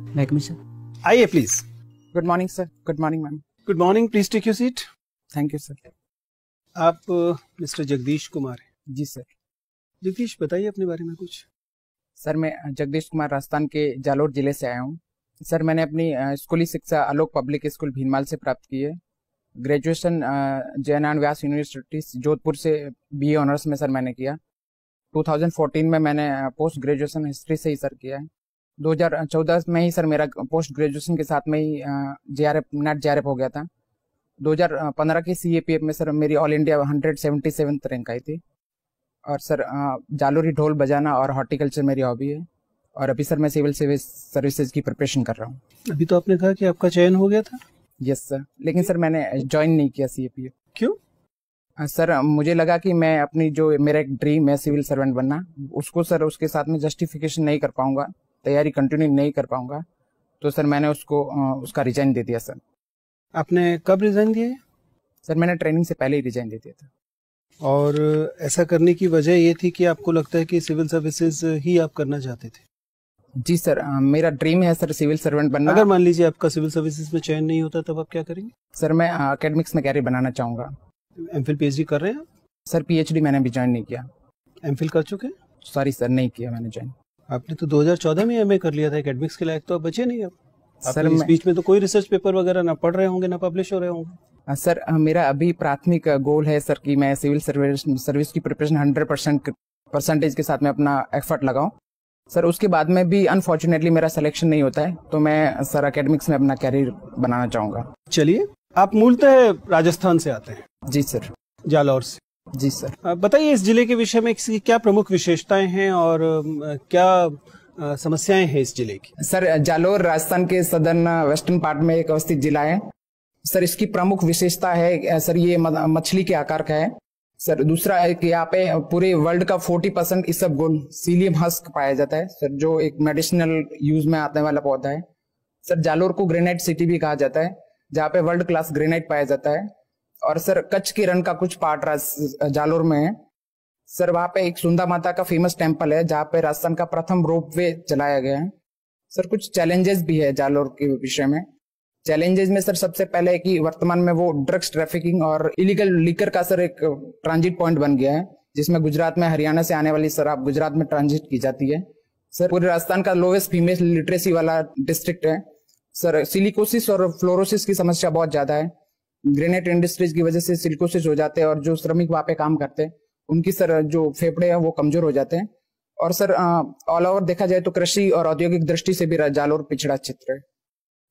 महकमे सर आइए please good morning sir good morning ma'am good morning please take you seat thank you sir आप mister Jagdish Kumar हैं जी sir Jagdish बताइए अपने बारे में कुछ सर मैं जगदीश कुमार राजस्थान के जालोर जिले से आया हूँ सर मैंने अपनी स्कूली शिक्षा आलोक पब्लिक स्कूल भीनमाल से प्राप्त की है ग्रेजुएशन जयनारायण व्यास यूनिवर्सिटी जोधपुर से बी ऑनर्स में सर मैंने किया 2014 में मैंने पोस्ट ग्रेजुएशन हिस्ट्री से ही सर किया है 2014 में ही सर मेरा पोस्ट ग्रेजुएशन के साथ में ही जे आर एफ नेट जे हो गया था 2015 के सी ए पी एफ में सर मेरी all India hundred seventy seven rank आई थी और सर जालोरी ढोल बजाना और हॉर्टिकल्चर मेरी हॉबी है और अभी सर मैं सिविल सर्विस सर्विसेज की प्रिपरेशन कर रहा हूँ अभी तो आपने कहा कि आपका चयन हो गया था यस सर लेकिन सर मैंने ज्वाइन नहीं किया सी क्यों सर मुझे लगा कि मैं अपनी जो मेरा एक ड्रीम है सिविल सर्वेंट बनना उसको सर उसके साथ में जस्टिफिकेशन नहीं कर पाऊंगा तैयारी कंटिन्यू नहीं कर पाऊंगा तो सर मैंने उसको उसका रिजाइन दे दिया सर आपने कब रिजाइन दिया सर मैंने ट्रेनिंग से पहले ही रिजाइन दे दिया था और ऐसा करने की वजह ये थी कि आपको लगता है कि सिविल सर्विसेज ही आप करना चाहते थे जी सर मेरा ड्रीम है सर सिविल सर्वेंट बनना अगर मान लीजिए आपका सिविल सर्विसेज में चयन नहीं होता तब आप क्या करेंगे सर मैं अकेडमिक्स में कैरियर बनाना चाहूँगा एम फिल पी कर रहे हैं सर पी मैंने भी ज्वाइन नहीं किया एम कर चुके सॉरी सर नहीं किया मैंने ज्वाइन आपने तो 2014 में एमए कर लिया था एकेडमिक्स के लायक तो आप बचे नहीं अब सर इस बीच में तो कोई रिसर्च पेपर वगैरह ना पढ़ रहे होंगे ना पब्लिश हो रहे होंगे सर मेरा अभी प्राथमिक गोल है सर कि मैं सिविल सर्विस सर्विस की प्रिपरेशन हंड्रेड परसेंट परसेंटेज के साथ में अपना एफर्ट लगाऊं सर उसके बाद में भी अनफॉर्चुनेटली मेरा सिलेक्शन नहीं होता है तो मैं सर अकेडमिक्स में अपना कैरियर बनाना चाहूंगा चलिए आप मूलतः राजस्थान से आते हैं जी सर जालौर से जी सर बताइए इस जिले के विषय में इसकी क्या प्रमुख विशेषताएं हैं और क्या समस्याएं हैं इस जिले की सर जालोर राजस्थान के सदर्न वेस्टर्न पार्ट में एक अवस्थित जिला है सर इसकी प्रमुख विशेषता है सर ये मछली के आकार का है सर दूसरा है कि यहाँ पे पूरे वर्ल्ड का 40 परसेंट इस सीलियम हस्क पाया जाता है सर जो एक मेडिसिनल यूज में आने वाला पौधा है सर जालोर को ग्रेनाइट सिटी भी कहा जाता है जहाँ पे वर्ल्ड क्लास ग्रेनाइट पाया जाता है और सर कच्छ की रण का कुछ पार्ट जालोर में है सर वहाँ पे एक सुंदा माता का फेमस टेम्पल है जहाँ पे राजस्थान का प्रथम रोप वे चलाया गया है सर कुछ चैलेंजेस भी है जालोर के विषय में चैलेंजेस में सर सबसे पहले है कि वर्तमान में वो ड्रग्स ट्रैफिकिंग और इलीगल लिकर का सर एक ट्रांजिट पॉइंट बन गया है जिसमें गुजरात में हरियाणा से आने वाली शराब गुजरात में ट्रांजिट की जाती है सर पूरे राजस्थान का लोवेस्ट फीमेल लिटरेसी वाला डिस्ट्रिक्ट है सर सिलिकोसिस और फ्लोरोसिस की समस्या बहुत ज्यादा है ग्रेनेट इंडस्ट्रीज की वजह से सिल्कोसिस हो जाते हैं और जो श्रमिक वहाँ पे काम करते हैं उनकी सर जो फेफड़े हैं वो कमजोर हो जाते हैं और सर ऑल ओवर देखा जाए तो कृषि और औद्योगिक दृष्टि से भी जालोर पिछड़ा क्षेत्र है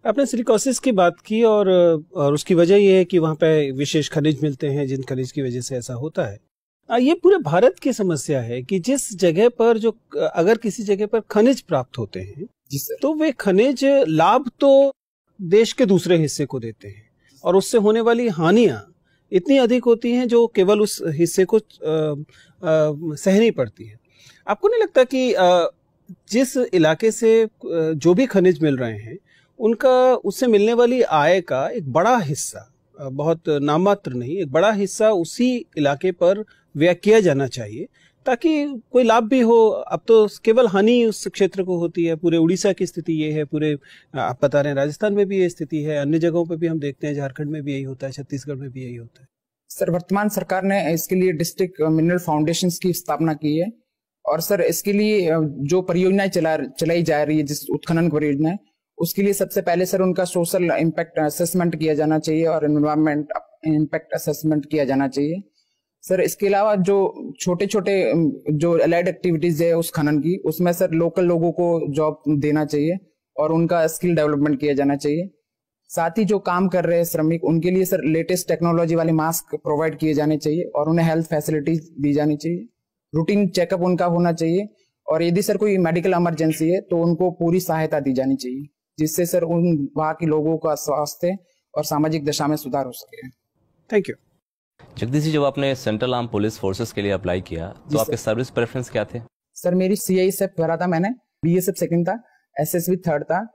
आपने सिलिकोसिस की बात की और और उसकी वजह यह है कि वहाँ पे विशेष खनिज मिलते हैं जिन खनिज की वजह से ऐसा होता है ये पूरे भारत की समस्या है कि जिस जगह पर जो अगर किसी जगह पर खनिज प्राप्त होते हैं तो वे खनिज लाभ तो देश के दूसरे हिस्से को देते हैं और उससे होने वाली हानियाँ इतनी अधिक होती हैं जो केवल उस हिस्से को सहनी पड़ती है आपको नहीं लगता कि जिस इलाके से जो भी खनिज मिल रहे हैं उनका उससे मिलने वाली आय का एक बड़ा हिस्सा बहुत नामात्र नहीं एक बड़ा हिस्सा उसी इलाके पर व्यय किया जाना चाहिए ताकि कोई लाभ भी हो अब तो केवल हानि उस क्षेत्र को होती है पूरे उड़ीसा की स्थिति ये है पूरे आप बता रहे हैं राजस्थान में भी ये स्थिति है अन्य जगहों पर भी हम देखते हैं झारखंड में भी यही होता है छत्तीसगढ़ में भी यही होता है सर वर्तमान सरकार ने इसके लिए डिस्ट्रिक्ट मिनरल फाउंडेशन की स्थापना की है और सर इसके लिए जो परियोजनाएं चला चलाई जा रही है जिस उत्खनन परियोजना है उसके लिए सबसे पहले सर उनका सोशल इम्पैक्ट असेसमेंट किया जाना चाहिए और इन्वायरमेंट इम्पैक्ट असेसमेंट किया जाना चाहिए सर इसके अलावा जो छोटे छोटे जो अलाइड एक्टिविटीज है उस खनन की उसमें सर लोकल लोगों को जॉब देना चाहिए और उनका स्किल डेवलपमेंट किया जाना चाहिए साथ ही जो काम कर रहे हैं श्रमिक उनके लिए सर लेटेस्ट टेक्नोलॉजी वाले मास्क प्रोवाइड किए जाने चाहिए और उन्हें हेल्थ फैसिलिटीज दी जानी चाहिए रूटीन चेकअप उनका होना चाहिए और यदि सर कोई मेडिकल इमरजेंसी है तो उनको पूरी सहायता दी जानी चाहिए जिससे सर उन वहाँ के लोगों का स्वास्थ्य और सामाजिक दशा में सुधार हो सके थैंक यू जगदीश जी जब आपने सेंट्रल आर्म पुलिस फोर्सेस के लिए अप्लाई किया तो आपके सर्विस प्रेफरेंस क्या थे सर मेरी सी आई सेफ करा था मैंने बी एस एफ सेकेंड था एस एस बी थर्ड था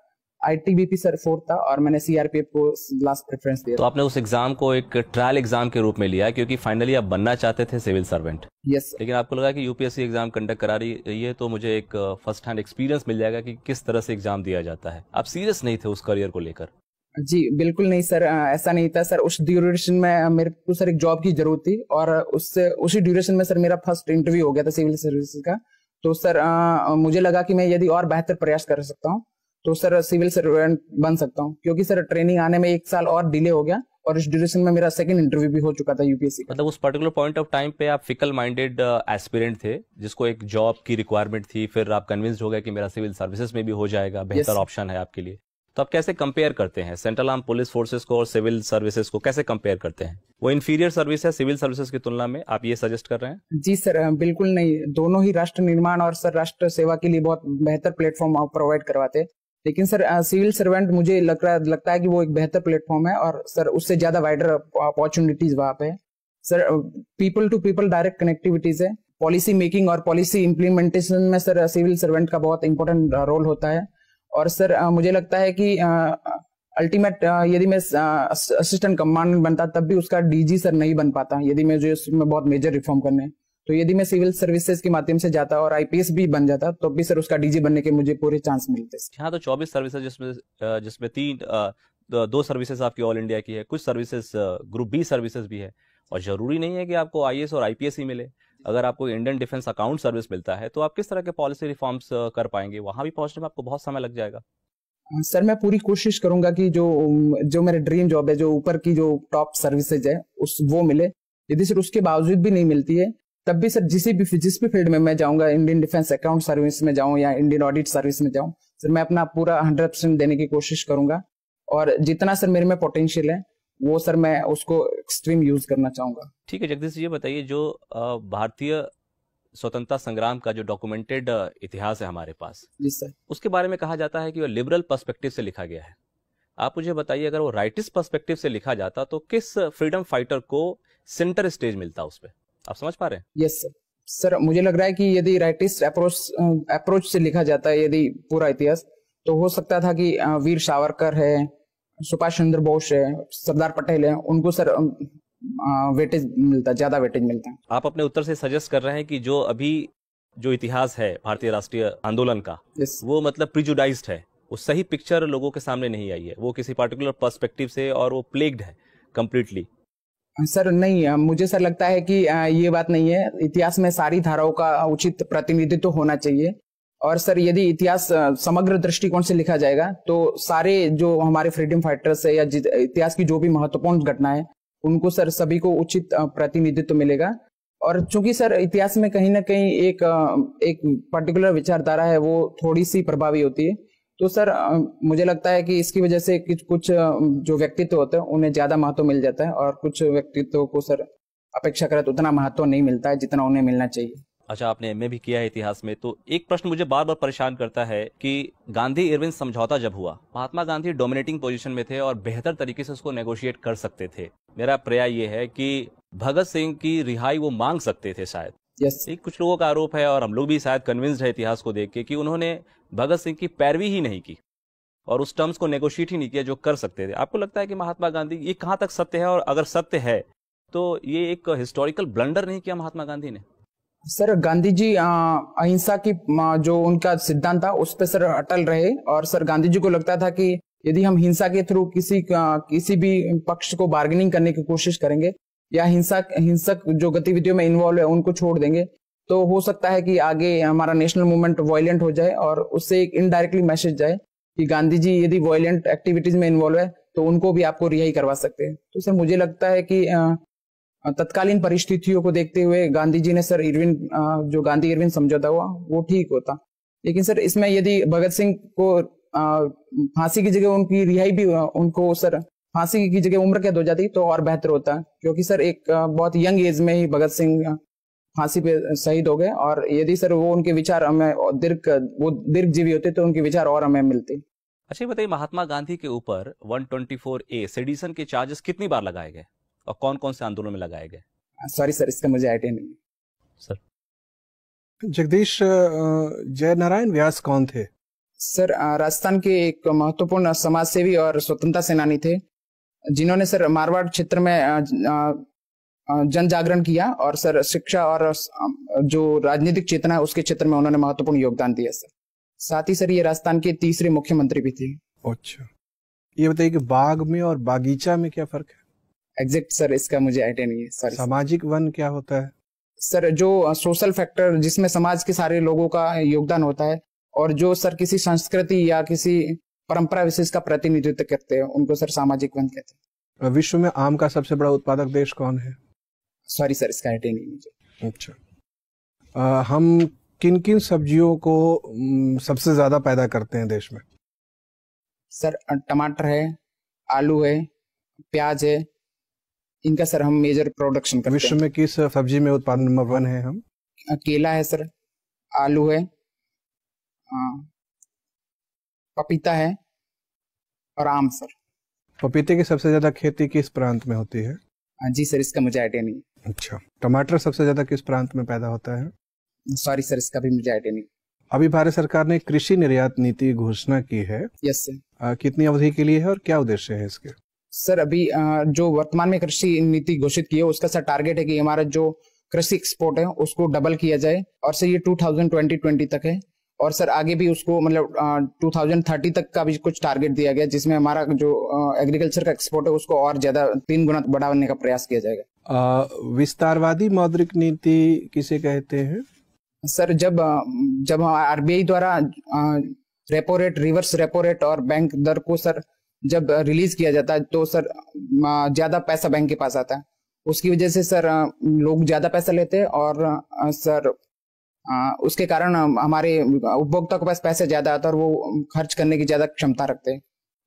आईटीबीपी सर फोर्थ था और मैंने सीआरपीएफ को लास्ट प्रेफरेंस दिया तो आपने उस एग्जाम को एक ट्रायल एग्जाम के रूप में लिया क्योंकि फाइनली आप बनना चाहते थे सिविल सर्वेंट यस yes, लेकिन आपको लगा कि यूपीएससी एग्जाम कंडक्ट करा रही है तो मुझे एक फर्स्ट हैंड एक्सपीरियंस मिल जाएगा कि किस तरह से एग्जाम दिया जाता है आप सीरियस नहीं थे उस करियर को लेकर जी बिल्कुल नहीं सर ऐसा नहीं था सर उस ड्यूरेशन में मेरे को सर एक जॉब की जरूरत थी और उससे उसी ड्यूरेशन में सर मेरा फर्स्ट इंटरव्यू हो गया था सिविल सर्विस का तो सर आ, मुझे लगा कि मैं यदि और बेहतर प्रयास कर सकता हूँ तो सर सिविल सर्वेंट बन सकता हूँ क्योंकि सर ट्रेनिंग आने में एक साल और डिले हो गया और इस ड्यूरेशन में मेरा सेकंड इंटरव्यू भी हो चुका था यूपीएससी मतलब उस पर्टिकुलर पॉइंट ऑफ टाइम पे आप फिकल माइंडेड एस्पिरेंट थे जिसको एक जॉब की रिक्वायरमेंट थी फिर आप कन्विंस हो गए कि मेरा सिविल सर्विसेज में भी हो जाएगा बेहतर ऑप्शन yes. है आपके लिए तो आप कैसे कंपेयर करते हैं सेंट्रल आर्म पुलिस फोर्सेस को और सिविल सर्विसेज को कैसे कंपेयर करते हैं वो इन्फीरियर सर्विस है सिविल सर्विसेज की तुलना में आप ये सजेस्ट कर रहे हैं जी सर बिल्कुल नहीं दोनों ही राष्ट्र निर्माण और सर राष्ट्र सेवा के लिए बहुत बेहतर प्लेटफॉर्म आप प्रोवाइड करवाते हैं लेकिन सर सिविल सर्वेंट मुझे लग रहा लगता है कि वो एक बेहतर प्लेटफॉर्म है और सर उससे ज्यादा वाइडर अपॉर्चुनिटीज वहाँ पे sir people to people direct connectivities है पॉलिसी मेकिंग और पॉलिसी इम्प्लीमेंटेशन में सर सिविल सर्वेंट का बहुत इंपॉर्टेंट रोल होता है और सर मुझे लगता है कि अल्टीमेट यदि मैं असिस्टेंट कमांडेंट बनता तब भी उसका डीजी सर नहीं बन पाता यदि मैं जो इसमें बहुत मेजर रिफॉर्म करने हैं तो यदि मैं सिविल सर्विसेज के माध्यम से जाता और आईपीएस भी बन जाता तो भी सर उसका डीजी बनने के मुझे पूरे चांस मिलते हाँ तो चौबीस सर्विसेज जिसमें जिसमें तीन दो सर्विसेज आपकी ऑल इंडिया की है कुछ सर्विसेज ग्रुप बी सर्विसेज भी है और जरूरी नहीं है कि आपको आई और आईपीएस ही मिले अगर आपको इंडियन डिफेंस अकाउंट सर्विस मिलता है तो आप किस तरह के पॉलिसी रिफॉर्म्स कर पाएंगे वहां भी पहुंचने में आपको बहुत समय लग जाएगा हाँ, सर मैं पूरी कोशिश करूंगा कि जो जो मेरे ड्रीम जॉब है जो ऊपर की जो टॉप सर्विसेज है उस वो मिले यदि सर उसके बावजूद भी नहीं मिलती है तब भी सर जिस भी जिस भी फील्ड में मैं जाऊंगा इंडियन डिफेंस अकाउंट सर्विस में जाऊं या इंडियन ऑडिट सर्विस में जाऊं सर मैं अपना पूरा हंड्रेड परसेंट देने की कोशिश करूंगा और जितना सर मेरे में पोटेंशियल है वो सर मैं उसको एक्सट्रीम यूज करना चाहूंगा ठीक है जगदीश ये बताइए जो भारतीय स्वतंत्रता संग्राम का जो डॉक्यूमेंटेड इतिहास है हमारे पास जी सर उसके बारे में कहा जाता है कि वो लिबरल पर्सपेक्टिव से लिखा गया है आप मुझे बताइए अगर वो राइटिस पर्सपेक्टिव से लिखा जाता तो किस फ्रीडम फाइटर को सेंटर स्टेज मिलता उस पर आप समझ पा रहे हैं यस सर सर मुझे लग रहा है कि यदि राइटिस्ट अप्रोच अप्रोच से लिखा जाता है यदि पूरा इतिहास तो हो सकता था कि वीर सावरकर है सुभाष चंद्र बोस है सरदार पटेल है उनको सर वेटेज मिलता ज्यादा वेटेज मिलता है आप अपने उत्तर से सजेस्ट कर रहे हैं कि जो अभी जो इतिहास है भारतीय राष्ट्रीय आंदोलन का yes. वो मतलब प्रिजुडाइज है वो सही पिक्चर लोगों के सामने नहीं आई है वो किसी पर्टिकुलर पर्सपेक्टिव से और वो प्लेग्ड है कम्प्लीटली सर नहीं मुझे सर लगता है कि ये बात नहीं है इतिहास में सारी धाराओं का उचित प्रतिनिधित्व तो होना चाहिए और सर यदि इतिहास समग्र दृष्टिकोण से लिखा जाएगा तो सारे जो हमारे फ्रीडम फाइटर्स है या इतिहास की जो भी महत्वपूर्ण घटना है उनको सर सभी को उचित प्रतिनिधित्व मिलेगा और चूंकि सर इतिहास में कहीं ना कहीं एक एक पर्टिकुलर विचारधारा है वो थोड़ी सी प्रभावी होती है तो सर मुझे लगता है कि इसकी वजह से कुछ जो व्यक्तित्व होते हैं उन्हें ज्यादा महत्व मिल जाता है और कुछ व्यक्तित्व को सर अपेक्षाकृत उतना महत्व नहीं मिलता है जितना उन्हें मिलना चाहिए अच्छा आपने एम भी किया है इतिहास में तो एक प्रश्न मुझे बार बार परेशान करता है कि गांधी इरविन समझौता जब हुआ महात्मा गांधी डोमिनेटिंग पोजीशन में थे और बेहतर तरीके से उसको नेगोशिएट कर सकते थे मेरा प्रयास ये है कि भगत सिंह की रिहाई वो मांग सकते थे शायद yes. एक कुछ लोगों का आरोप है और हम लोग भी शायद कन्विंस्ड है इतिहास को देख के कि उन्होंने भगत सिंह की पैरवी ही नहीं की और उस टर्म्स को नेगोशिएट ही नहीं किया जो कर सकते थे आपको लगता है कि महात्मा गांधी ये कहाँ तक सत्य है और अगर सत्य है तो ये एक हिस्टोरिकल ब्लंडर नहीं किया महात्मा गांधी ने सर गांधी जी अहिंसा की जो उनका सिद्धांत था उस पर सर अटल रहे और सर गांधी जी को लगता था कि यदि हम हिंसा के थ्रू किसी किसी भी पक्ष को बार्गेनिंग करने की कोशिश करेंगे या हिंसा हिंसक जो गतिविधियों में इन्वॉल्व है उनको छोड़ देंगे तो हो सकता है कि आगे हमारा नेशनल मूवमेंट वॉयलेंट हो जाए और उससे एक इनडायरेक्टली मैसेज जाए कि गांधी जी यदि वॉयलेंट एक्टिविटीज में इन्वॉल्व है तो उनको भी आपको रिहाई करवा सकते हैं तो सर मुझे लगता है कि तत्कालीन परिस्थितियों को देखते हुए गांधी जी ने सर इरविन जो गांधी इरविन समझौता हुआ वो ठीक होता लेकिन सर इसमें यदि भगत सिंह को फांसी की जगह उनकी रिहाई भी उनको सर फांसी की जगह उम्र कैद हो जाती तो और बेहतर होता क्योंकि सर एक बहुत यंग एज में ही भगत सिंह फांसी पे शहीद हो गए और यदि सर वो उनके विचार हमें दीर्घ वो दीर्घ जीवी होते तो उनके विचार और हमें मिलते अच्छा बताइए महात्मा गांधी के ऊपर 124 ए सेडिसन के चार्जेस कितनी बार लगाए गए और कौन कौन से आंदोलन में लगाए गए सॉरी हाँ, सर इसका मुझे आइडिया नहीं सर जगदीश जय नारायण व्यास कौन थे सर राजस्थान के एक महत्वपूर्ण समाज सेवी और स्वतंत्रता सेनानी थे जिन्होंने सर मारवाड़ क्षेत्र में जन जागरण किया और सर शिक्षा और जो राजनीतिक चेतना है उसके क्षेत्र में उन्होंने महत्वपूर्ण योगदान दिया सर साथ ही सर ये राजस्थान के तीसरे मुख्यमंत्री भी थे अच्छा ये बताइए कि बाग में और बागीचा में क्या फर्क है एग्जैक्ट सर इसका मुझे आइडिया नहीं है सर सामाजिक वन क्या होता है सर जो सोशल फैक्टर जिसमें समाज के सारे लोगों का योगदान होता है और जो सर किसी संस्कृति या किसी परंपरा विशेष का प्रतिनिधित्व करते हैं उनको सर सामाजिक वन कहते हैं विश्व में आम का सबसे बड़ा उत्पादक देश कौन है सॉरी सर इसका आइडिया नहीं मुझे अच्छा आ, हम किन किन सब्जियों को सबसे ज्यादा पैदा करते हैं देश में सर टमाटर है आलू है प्याज है इनका सर हम मेजर प्रोडक्शन करते विश्व में किस सब्जी में उत्पादन नंबर वन है हम केला है सर आलू है हाँ, पपीता है और आम सर पपीते की सबसे ज्यादा खेती किस प्रांत में होती है हाँ जी सर इसका मुझे आइडिया नहीं अच्छा टमाटर सबसे ज्यादा किस प्रांत में पैदा होता है सॉरी सर इसका भी मुझे आइडिया नहीं अभी भारत सरकार ने कृषि निर्यात नीति घोषणा की है यस सर कितनी अवधि के लिए है और क्या उद्देश्य है इसके सर अभी जो वर्तमान में कृषि नीति घोषित की है उसका सर टारगेट है कि हमारा जो कृषि एक्सपोर्ट है उसको डबल किया जाए और सर ये 2020 तक है और सर आगे भी उसको मतलब टू थाउजेंड तक का भी कुछ टारगेट दिया गया जिसमें हमारा जो एग्रीकल्चर का एक्सपोर्ट है उसको और ज्यादा तीन गुना बढ़ाने का प्रयास किया जाएगा विस्तारवादी मौद्रिक नीति किसे कहते हैं सर जब जब आरबीआई द्वारा repo rate reverse repo rate और बैंक दर को सर जब रिलीज किया जाता है तो सर ज्यादा पैसा बैंक के पास आता है उसकी वजह से सर लोग ज्यादा पैसा लेते हैं और सर उसके कारण हमारे उपभोक्ता के पास पैसा ज्यादा आता है और वो खर्च करने की ज्यादा क्षमता रखते हैं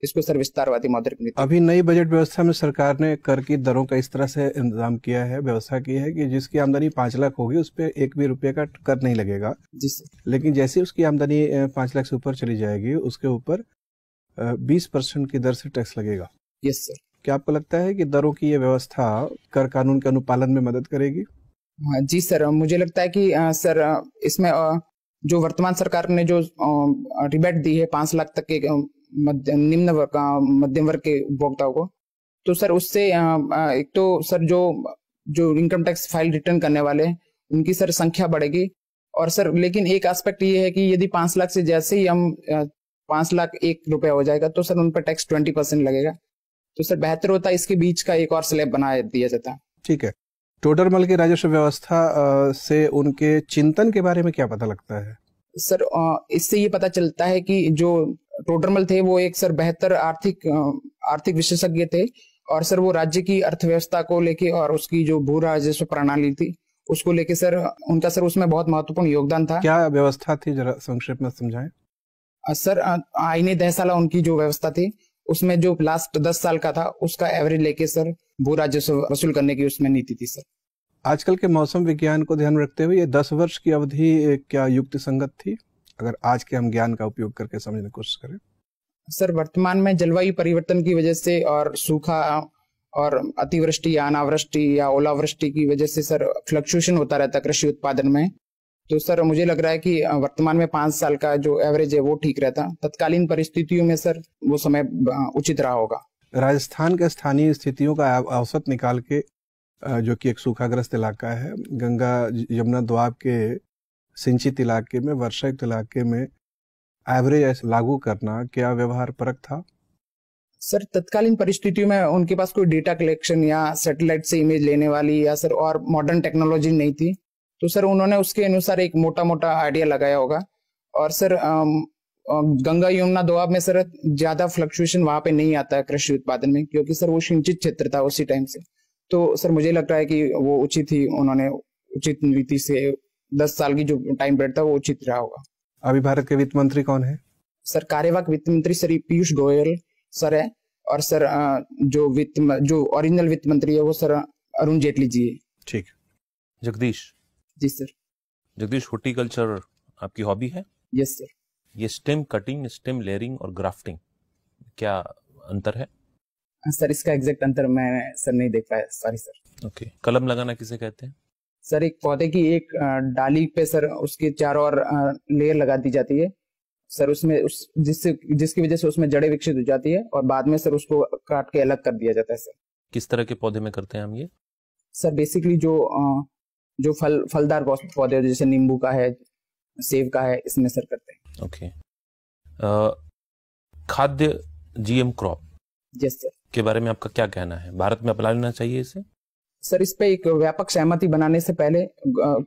इसको सर विस्तारवादी मौद्रिक नीति अभी नई बजट व्यवस्था में सरकार ने कर की दरों का इस तरह से इंतजाम किया है व्यवस्था की है कि जिसकी आमदनी पांच लाख होगी उस पर एक भी रुपये का कर नहीं लगेगा लेकिन जैसे उसकी आमदनी पांच लाख से ऊपर चली जाएगी उसके ऊपर बीस परसेंट की दर से टैक्स लगेगा यस सर क्या आपको लगता है कि दरों की ये व्यवस्था कर कानून के अनुपालन में मदद करेगी हाँ, जी सर मुझे लगता है कि सर इसमें जो वर्तमान सरकार ने जो रिबेट दी है पांच लाख तक के निम्न वर्ग मध्यम वर्ग के उपभोक्ताओं को तो सर उससे एक तो सर जो जो इनकम टैक्स फाइल रिटर्न करने वाले उनकी सर संख्या बढ़ेगी और सर लेकिन एक एस्पेक्ट ये है कि यदि पांच लाख से जैसे ही हम पांच लाख एक रुपया हो जाएगा तो सर उन पर टैक्स ट्वेंटी परसेंट लगेगा तो सर बेहतर होता है इसके बीच का एक और स्लैब बना दिया जाता ठीक है टोडरमल के राजस्व व्यवस्था से उनके चिंतन के बारे में क्या पता लगता है सर इससे ये पता चलता है कि जो टोडरमल थे वो एक सर बेहतर आर्थिक आर्थिक विशेषज्ञ थे और सर वो राज्य की अर्थव्यवस्था को लेके और उसकी जो भू राजस्व प्रणाली थी उसको लेके सर उनका सर उसमें बहुत महत्वपूर्ण योगदान था क्या व्यवस्था थी जरा संक्षेप में समझाएं सर आईने दस साल उनकी जो व्यवस्था थी उसमें जो लास्ट दस साल का था उसका एवरेज लेके सर भू राजस्व वसूल करने की उसमें नीति थी सर आजकल के मौसम विज्ञान को ध्यान रखते हुए ये दस वर्ष की अवधि क्या युक्ति संगत थी अगर आज के हम ज्ञान का उपयोग करके समझने की कोशिश करें सर वर्तमान में जलवायु परिवर्तन की वजह से और सूखा और अतिवृष्टि या अनावृष्टि या ओलावृष्टि की वजह से सर फ्लक्चुएशन होता रहता है कृषि उत्पादन में तो सर मुझे लग रहा है कि वर्तमान में पांच साल का जो एवरेज है वो ठीक रहता तत्कालीन परिस्थितियों में सर वो समय उचित रहा होगा राजस्थान के स्थानीय स्थितियों का औसत निकाल के जो कि एक सूखाग्रस्त इलाका है गंगा यमुना द्वाब के सिंचित इलाके में वर्षायुक्त इलाके में एवरेज लागू करना क्या व्यवहार परक था सर तत्कालीन परिस्थितियों में उनके पास कोई डेटा कलेक्शन या सैटेलाइट से इमेज लेने वाली या सर और मॉडर्न टेक्नोलॉजी नहीं थी तो सर उन्होंने उसके अनुसार एक मोटा मोटा आइडिया लगाया होगा और सर गंगा यमुना दोआब में सर ज्यादा फ्लक्चुएशन वहां पे नहीं आता है कृषि उत्पादन में क्योंकि सर वो सिंचित क्षेत्र था उसी टाइम से तो सर मुझे लग रहा है कि वो उचित ही उन्होंने उचित नीति से दस साल की जो टाइम पीरियड था वो उचित रहा होगा अभी भारत के वित्त मंत्री कौन है सर कार्यवाहक वित्त मंत्री सर पीयूष गोयल सर है और सर जो वित्त जो ओरिजिनल वित्त मंत्री है वो सर अरुण जेटली जी है ठीक जगदीश जी सर जगदीश हॉर्टिकल्चर आपकी हॉबी है यस सर ये स्टेम कटिंग स्टेम लेयरिंग और ग्राफ्टिंग क्या अंतर है सर हाँ, इसका एग्जैक्ट अंतर मैं सर नहीं देख पाया सॉरी सर ओके okay. कलम लगाना किसे कहते हैं सर एक पौधे की एक डाली पे सर उसके चारों ओर लेयर लगा दी जाती है सर उसमें उस जिससे जिसकी वजह से उसमें जड़े विकसित हो जाती है और बाद में सर उसको काट के अलग कर दिया जाता है सर किस तरह के पौधे में करते हैं हम ये सर बेसिकली जो जो फल फलदार पौधे जैसे नींबू का है सेब का है इसमें असर करते हैं ओके खाद्य जीएम क्रॉप यस सर के बारे में आपका क्या कहना है भारत में अपना लेना चाहिए इसे सर इस पे एक व्यापक सहमति बनाने से पहले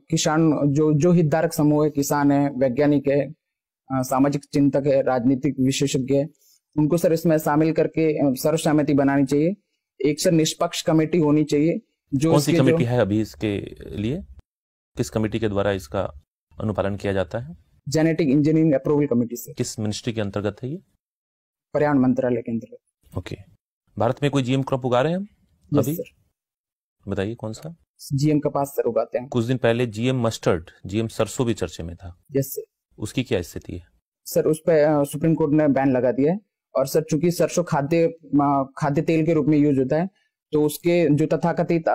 किसान जो जो हितधारक समूह है किसान है वैज्ञानिक है सामाजिक चिंतक है राजनीतिक विशेषज्ञ है उनको सर इसमें शामिल करके सर्वसहमति बनानी चाहिए एक सर निष्पक्ष कमेटी होनी चाहिए जो कौन सी कमेटी है अभी इसके लिए किस कमेटी के द्वारा इसका अनुपालन किया जाता है जेनेटिक इंजीनियरिंग अप्रूवल कमेटी से किस मिनिस्ट्री के अंतर्गत है ये पर्यावरण मंत्रालय के अंतर्गत ओके भारत में कोई जीएम क्रॉप उगा रहे हैं हम अभी बताइए कौन सा जीएम कपास सर उगाते हैं कुछ दिन पहले जीएम मस्टर्ड जीएम सरसों भी चर्चे में था यस सर उसकी क्या स्थिति है सर उस पर सुप्रीम कोर्ट ने बैन लगा दिया है और सर चूंकि सरसों खाद्य खाद्य तेल के रूप में यूज होता है तो उसके जो तथाकथित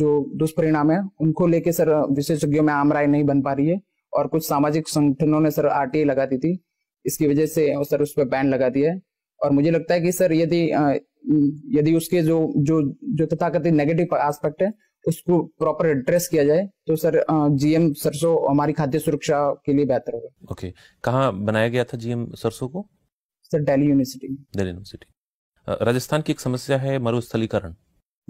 जो दुष्परिणाम है उनको लेके सर विशेषज्ञों में आम राय नहीं बन पा रही है और कुछ सामाजिक संगठनों ने सर आर लगा दी थी इसकी वजह से सर उस पर बैन लगा दिया है और मुझे लगता है कि सर यदि यदि उसके जो जो जो तथाकथित नेगेटिव एस्पेक्ट है उसको प्रॉपर एड्रेस किया जाए तो सर जीएम सरसों हमारी खाद्य सुरक्षा के लिए बेहतर होगा ओके okay. कहाँ बनाया गया था जीएम सरसों को sir Delhi university Delhi university Rajasthan की एक समस्या है मरुस्थलीकरण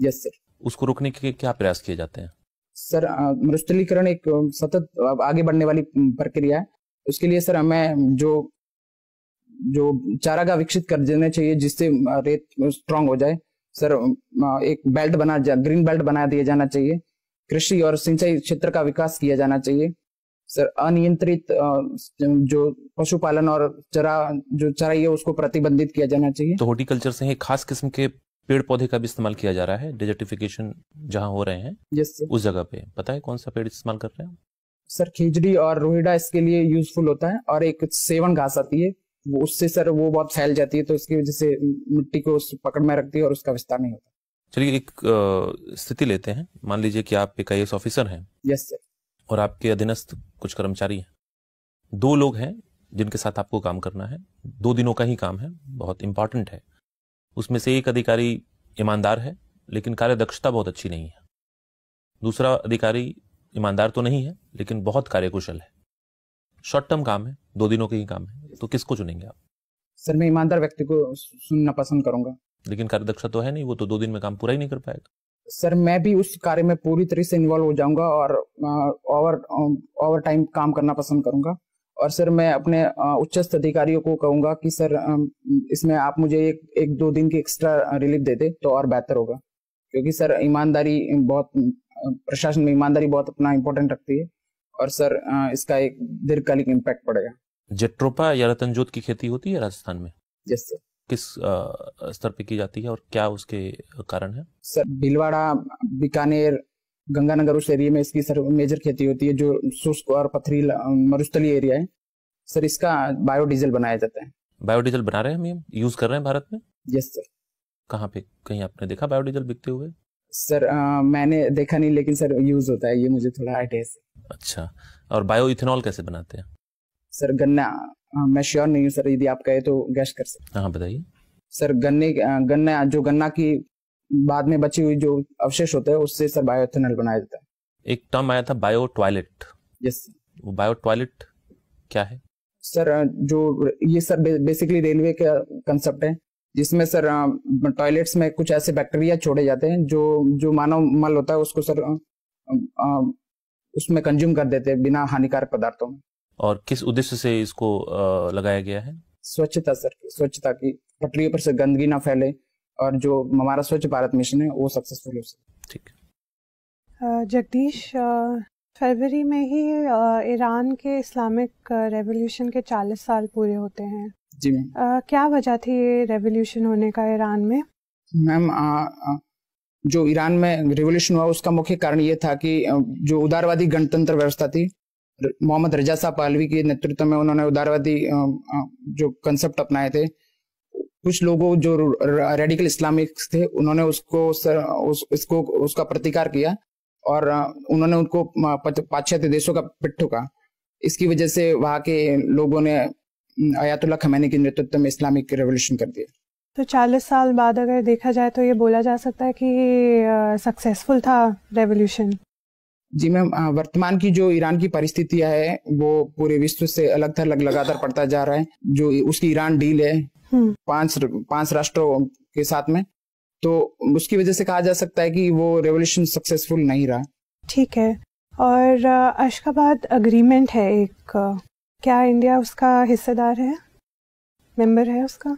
यस सर उसको रोकने के क्या प्रयास किए जाते हैं सर मरुस्थलीकरण एक सतत आगे बढ़ने वाली प्रक्रिया है उसके लिए सर हमें जो जो चारागा विकसित कर देना चाहिए जिससे रेत स्ट्रांग हो जाए सर एक बेल्ट बना जा ग्रीन बेल्ट बना दिया जाना चाहिए कृषि और सिंचाई क्षेत्र का विकास किया जाना चाहिए सर अनियंत्रित जो पशुपालन और चरा जो चराई है उसको प्रतिबंधित किया जाना चाहिए तो हॉर्टिकल्चर से खास किस्म के पेड़ पौधे का भी इस्तेमाल किया जा रहा है डिजर्टिफिकेशन जहाँ हो रहे हैं yes, उस जगह पे पता है कौन सा पेड़ इस्तेमाल कर रहे हैं सर खिचड़ी और रोहिडा इसके लिए यूजफुल होता है और एक सेवन घास आती है उससे सर वो बहुत फैल जाती है तो इसकी वजह से मिट्टी को उस पकड़ में रखती है और उसका विस्तार नहीं होता चलिए एक स्थिति लेते हैं मान लीजिए कि आप एक आई ऑफिसर हैं यस सर और आपके अधीनस्थ कुछ कर्मचारी हैं दो लोग हैं जिनके साथ आपको काम करना है दो दिनों का ही काम है बहुत इंपॉर्टेंट है उसमें से एक अधिकारी ईमानदार है लेकिन कार्यदक्षता बहुत अच्छी नहीं है दूसरा अधिकारी ईमानदार तो नहीं है लेकिन बहुत कार्यकुशल है शॉर्ट टर्म काम है दो दिनों के ही काम है तो किसको चुनेंगे आप सर मैं ईमानदार व्यक्ति को सुनना पसंद करूंगा लेकिन कार्यदक्षता तो है नहीं वो तो दो दिन में काम पूरा ही नहीं कर पाएगा सर मैं भी उस कार्य में पूरी तरह से इन्वॉल्व हो जाऊंगा और ओवर ओवर टाइम काम करना पसंद करूंगा और सर मैं अपने उच्चस्थ अधिकारियों को कहूंगा कि सर इसमें आप मुझे एक एक दो दिन की एक्स्ट्रा रिलीफ दे दे तो और बेहतर होगा क्योंकि सर ईमानदारी बहुत प्रशासन में ईमानदारी बहुत अपना इम्पोर्टेंट रखती है और सर इसका एक दीर्घकालिक इम्पैक्ट पड़ेगा जेट्रोपा या रतनजोत की खेती होती है राजस्थान में यस सर किस स्तर पे की जाती है और क्या उसके कारण है सर भीलवाड़ा बीकानेर गंगानगर उस एरिया में इसकी सर मेजर खेती होती है जो शुष्क और पथरी मरुस्थली एरिया है सर इसका बायोडीजल बनाया जाता है बायोडीजल बना रहे हैं हम यूज कर रहे हैं भारत में यस सर कहाँ पे कहीं आपने देखा बायोडीजल बिकते हुए सर आ, मैंने देखा नहीं लेकिन सर यूज होता है ये मुझे थोड़ा आइडिया अच्छा और बायो इथेनॉल कैसे बनाते हैं सर गन्ना आ, हाँ, मैं श्योर नहीं हूँ सर यदि आप कहे तो गैस कर सकते हाँ बताइए सर गन्ने गन्ना जो गन्ना की बाद में बची हुई जो अवशेष होते हैं उससे सर बायोथेनल बनाया जाता है एक टर्म आया था बायो टॉयलेट यस वो बायो टॉयलेट क्या है सर जो ये सर बे, बेसिकली रेलवे का कंसेप्ट है जिसमें सर टॉयलेट्स में कुछ ऐसे बैक्टीरिया छोड़े जाते हैं जो जो मानव मल होता है उसको सर उसमें कंज्यूम कर देते हैं बिना हानिकारक पदार्थों में और किस उद्देश्य से इसको लगाया गया है स्वच्छता सर स्वच्छता की पटरियों पर से गंदगी ना फैले और जो हमारा स्वच्छ भारत मिशन है वो सक्सेसफुल हो सके ठीक जगदीश फरवरी में ही ईरान के इस्लामिक रेवोल्यूशन के 40 साल पूरे होते हैं जी मैम क्या वजह थी ये रेवोल्यूशन होने का ईरान में मैम जो ईरान में रेवोल्यूशन हुआ उसका मुख्य कारण ये था कि जो उदारवादी गणतंत्र व्यवस्था थी मोहम्मद रजा साहब पालवी के नेतृत्व में उन्होंने उदारवादी जो कंसेप्ट अपनाए थे कुछ लोगों जो रेडिकल इस्लामिक थे उन्होंने उसको सर, उस, इसको उसका प्रतिकार किया और उन्होंने उनको पाश्चात्य देशों का पिट्ठू का इसकी वजह से वहाँ के लोगों ने अयातुल्ला खमैनी के नेतृत्व में इस्लामिक रेवोल्यूशन कर दिया तो 40 साल बाद अगर देखा जाए तो ये बोला जा सकता है कि सक्सेसफुल था रेवोल्यूशन जी मैम वर्तमान की जो ईरान की परिस्थितियां है वो पूरे विश्व से अलग थलग लगातार पड़ता जा रहा है जो उसकी ईरान डील है हम्म। पांच पांच राष्ट्रों के साथ में तो उसकी वजह से कहा जा सकता है कि वो रेवोल्यूशन सक्सेसफुल नहीं रहा ठीक है और अशकाबाद अग्रीमेंट है एक क्या इंडिया उसका हिस्सेदार है मेंबर है उसका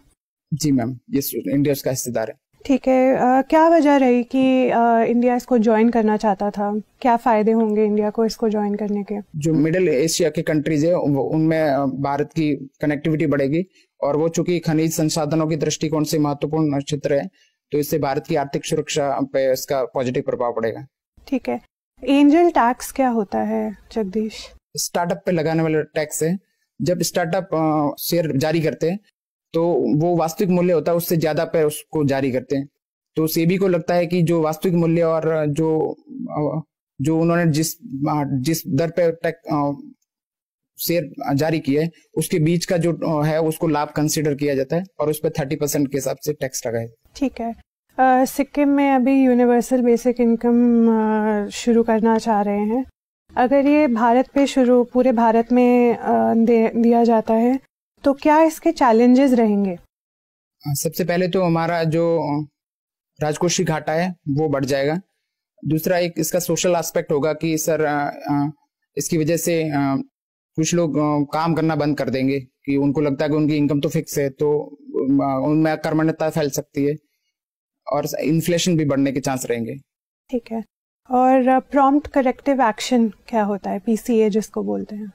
जी मैम ये इंडिया उसका हिस्सेदार है ठीक है आ, क्या वजह रही कि आ, इंडिया इसको ज्वाइन करना चाहता था क्या फ़ायदे होंगे इंडिया को इसको ज्वाइन करने के जो मिडिल एशिया के कंट्रीज है उनमें भारत की कनेक्टिविटी बढ़ेगी और वो चूंकि खनिज संसाधनों की दृष्टिकोण से महत्वपूर्ण क्षेत्र है तो इससे भारत की आर्थिक सुरक्षा पे इसका पॉजिटिव प्रभाव पड़ेगा ठीक है एंजल टैक्स क्या होता है जगदीश स्टार्टअप पे लगाने वाला टैक्स है जब स्टार्टअप शेयर जारी करते हैं तो वो वास्तविक मूल्य होता है उससे ज्यादा पे उसको जारी करते हैं तो सेबी को लगता है कि जो वास्तविक मूल्य और जो जो उन्होंने जिस जिस दर पे शेयर जारी किए उसके बीच का जो है उसको लाभ कंसिडर किया जाता है और उस पर थर्टी परसेंट के हिसाब से टैक्स लगाया ठीक है सिक्किम में अभी यूनिवर्सल बेसिक इनकम शुरू करना चाह रहे हैं अगर ये भारत पे शुरू पूरे भारत में दे, दिया जाता है तो क्या इसके चैलेंजेस रहेंगे हाँ, सबसे पहले तो हमारा जो राजकोषीय घाटा है वो बढ़ जाएगा दूसरा एक इसका सोशल एस्पेक्ट होगा कि सर इसकी वजह से कुछ लोग काम करना बंद कर देंगे कि उनको लगता है कि उनकी इनकम तो फिक्स है तो उनमें अकर्मण्यता फैल सकती है और इन्फ्लेशन भी बढ़ने के चांस रहेंगे ठीक है और प्रॉम्प्ट करेक्टिव एक्शन क्या होता है पीसीए जिसको बोलते हैं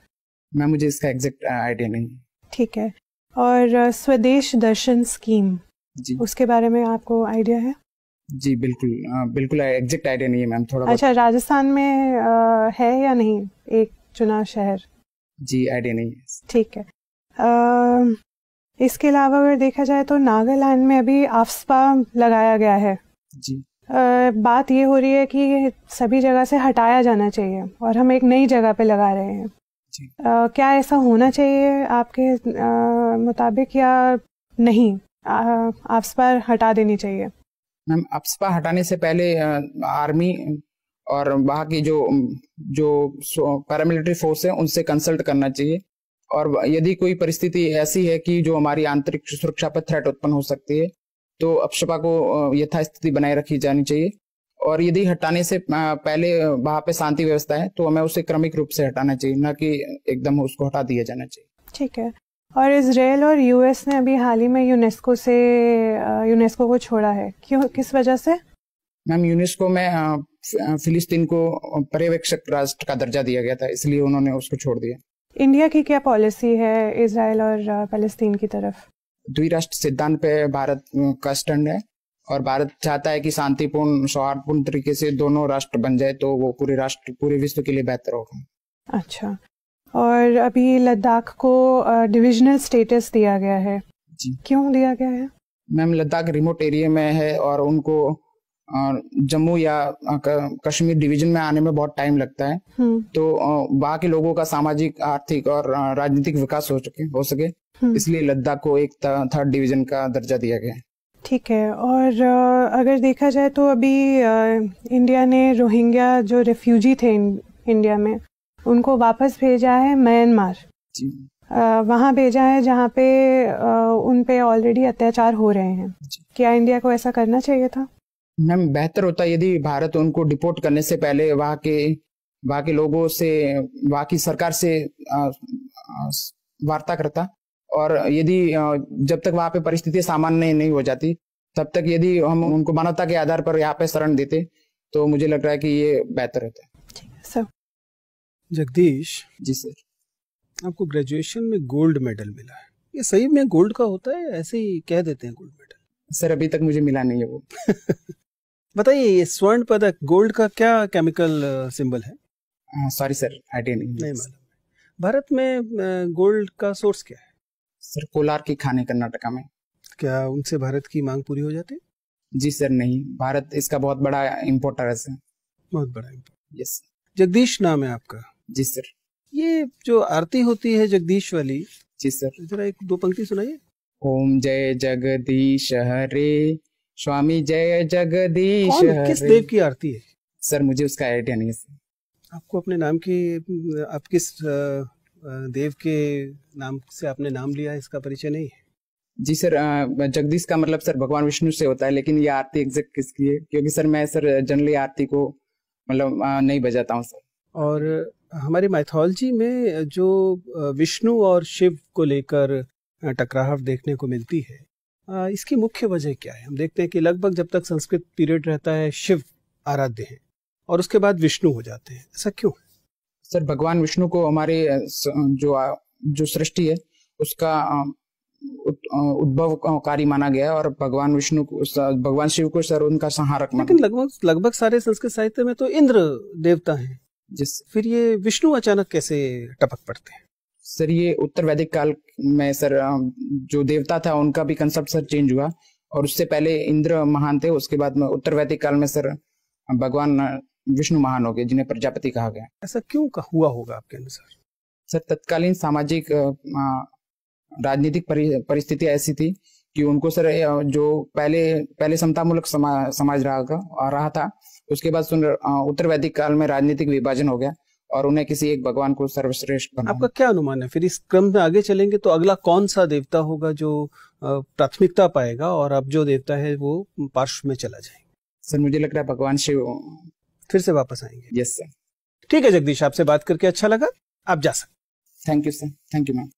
मैम मुझे इसका एग्जैक्ट आइडिया नहीं है ठीक है और स्वदेश दर्शन स्कीम जी उसके बारे में आपको आइडिया है जी बिल्कुल आ, बिल्कुल एग्जैक्ट आइडिया नहीं है मैम थोड़ा अच्छा राजस्थान में आ, है या नहीं एक चुनाव शहर जी आइडिया नहीं है ठीक है आ, इसके अलावा अगर देखा जाए तो नागालैंड में अभी आफ्सपा लगाया गया है जी आ, बात ये हो रही है कि सभी जगह से हटाया जाना चाहिए और हम एक नई जगह पे लगा रहे हैं जी uh, क्या ऐसा होना चाहिए आपके uh, मुताबिक या नहीं uh, हटा देनी चाहिए मैम आपसपा हटाने से पहले आर्मी और वहाँ की जो जो पैरामिलिट्री फोर्स है उनसे कंसल्ट करना चाहिए और यदि कोई परिस्थिति ऐसी है कि जो हमारी आंतरिक सुरक्षा पर थ्रेट उत्पन्न हो सकती है तो अपशपा को यथास्थिति बनाए रखी जानी चाहिए और यदि हटाने से पहले वहां पे शांति व्यवस्था है तो हमें उसे क्रमिक रूप से हटाना चाहिए न कि एकदम उसको हटा दिया जाना चाहिए ठीक है और इसराइल और यूएस ने अभी हाल ही में यूनेस्को से यूनेस्को को छोड़ा है क्यों किस वजह से मैम यूनेस्को में फिलिस्तीन को पर्यवेक्षक राष्ट्र का दर्जा दिया गया था इसलिए उन्होंने उसको छोड़ दिया इंडिया की क्या पॉलिसी है इसराइल और फलस्तीन की तरफ द्विराष्ट्र सिद्धांत पे भारत का स्टैंड है और भारत चाहता है कि शांतिपूर्ण सौहार्दपूर्ण तरीके से दोनों राष्ट्र बन जाए तो वो पूरे राष्ट्र पूरे विश्व के लिए बेहतर होगा अच्छा और अभी लद्दाख को डिविजनल स्टेटस दिया गया है जी क्यों दिया गया है मैम लद्दाख रिमोट एरिया में है और उनको जम्मू या कश्मीर डिवीजन में आने में बहुत टाइम लगता है हम्म। तो वहाँ के लोगों का सामाजिक आर्थिक और राजनीतिक विकास हो सके हो सके हम्म। इसलिए लद्दाख को एक थर्ड डिवीजन का दर्जा दिया गया है ठीक है और अगर देखा जाए तो अभी इंडिया ने रोहिंग्या जो रेफ्यूजी थे इंडिया में उनको वापस भेजा है म्यांमार वहाँ भेजा है जहाँ पे उन पे ऑलरेडी अत्याचार हो रहे हैं क्या इंडिया को ऐसा करना चाहिए था मैम बेहतर होता यदि भारत उनको डिपोर्ट करने से पहले वहाँ के वहाँ के लोगों से वहाँ की सरकार से वार्ता करता और यदि जब तक वहां पे परिस्थिति सामान्य नहीं, नहीं हो जाती तब तक यदि हम उनको मानवता के आधार पर यहाँ पे शरण देते तो मुझे लग रहा है कि ये बेहतर रहता है सर जगदीश जी सर आपको ग्रेजुएशन में गोल्ड मेडल मिला है ये सही में गोल्ड का होता है ऐसे ही कह देते हैं गोल्ड मेडल सर अभी तक मुझे मिला नहीं है वो बताइए ये स्वर्ण पदक गोल्ड का क्या केमिकल सिंबल है सॉरी सर आइडिया नहीं, नहीं मालूम भारत में गोल्ड का सोर्स क्या है सर कोलार की खाने कर्नाटका में क्या उनसे भारत की मांग पूरी हो जाती जी सर नहीं भारत इसका बहुत बड़ा इम्पोर्टर है सर बहुत बड़ा इम्पोर्टर यस जगदीश नाम है आपका जी सर ये जो आरती होती है जगदीश वाली जी सर जरा एक दो पंक्ति सुनाइए ओम जय जगदीश हरे स्वामी जय जगदीश किस देव की आरती है सर मुझे उसका आइडिया नहीं है सर आपको अपने नाम की आप किस देव के नाम से आपने नाम लिया इसका परिचय नहीं है जी सर जगदीश का मतलब सर भगवान विष्णु से होता है लेकिन ये आरती एग्जैक्ट किसकी है क्योंकि सर मैं सर जनरली आरती को मतलब नहीं बजाता हूँ सर और हमारी माइथोलॉजी में जो विष्णु और शिव को लेकर टकराव देखने को मिलती है इसकी मुख्य वजह क्या है हम देखते हैं कि लगभग जब तक संस्कृत पीरियड रहता है शिव आराध्य है और उसके बाद विष्णु हो जाते हैं ऐसा क्यों है सर भगवान विष्णु को हमारे जो जो सृष्टि है उसका उद्भवकारी माना गया और भगवान विष्णु को भगवान शिव को सर उनका संहारक लेकिन लगभग लगभग सारे संस्कृत साहित्य में तो इंद्र देवता है जिस फिर ये विष्णु अचानक कैसे टपक पड़ते हैं सर ये उत्तर वैदिक काल में सर जो देवता था उनका भी कंसेप्ट सर चेंज हुआ और उससे पहले इंद्र महान थे उसके बाद में उत्तर वैदिक काल में सर भगवान विष्णु महान हो गए जिन्हें प्रजापति कहा गया ऐसा क्यों हुआ होगा आपके अनुसार सर तत्कालीन सामाजिक राजनीतिक परिस्थिति ऐसी थी कि उनको सर जो पहले पहले समतामूलक समा, समाज रहा था रहा था उसके बाद सुन उत्तर वैदिक काल में राजनीतिक विभाजन हो गया और उन्हें किसी एक भगवान को सर्वश्रेष्ठ बना आपका क्या अनुमान है फिर इस क्रम में आगे चलेंगे तो अगला कौन सा देवता होगा जो प्राथमिकता पाएगा और अब जो देवता है वो पार्श्व में चला जाएगा सर मुझे लग रहा है भगवान शिव फिर से वापस आएंगे यस सर ठीक है जगदीश आपसे बात करके अच्छा लगा आप जा सकते thank you sir thank you ma'am